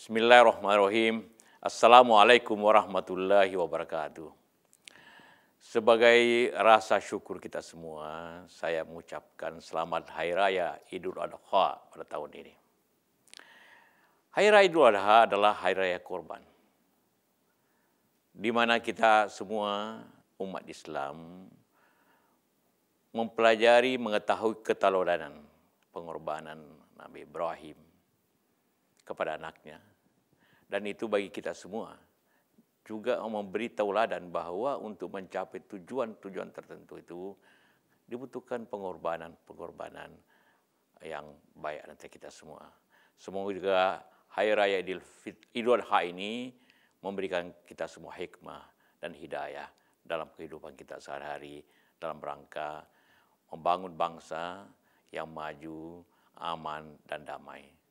Bismillahirrahmanirrahim. Assalamualaikum warahmatullahi wabarakatuh. Sebagai rasa syukur kita semua, saya mengucapkan selamat Hari Raya Idul Adha pada tahun ini. Hari Raya Idul Adha adalah Hari Raya Korban. Di mana kita semua umat Islam mempelajari mengetahui ketaladanan pengorbanan Nabi Ibrahim kepada anaknya. Dan itu bagi kita semua juga memberi tauladan bahwa untuk mencapai tujuan-tujuan tertentu itu dibutuhkan pengorbanan-pengorbanan yang baik nanti kita semua. Semoga Hari Raya Idul Fitri Idul Adha ini memberikan kita semua hikmah dan hidayah dalam kehidupan kita sehari-hari dalam rangka membangun bangsa yang maju, aman dan damai.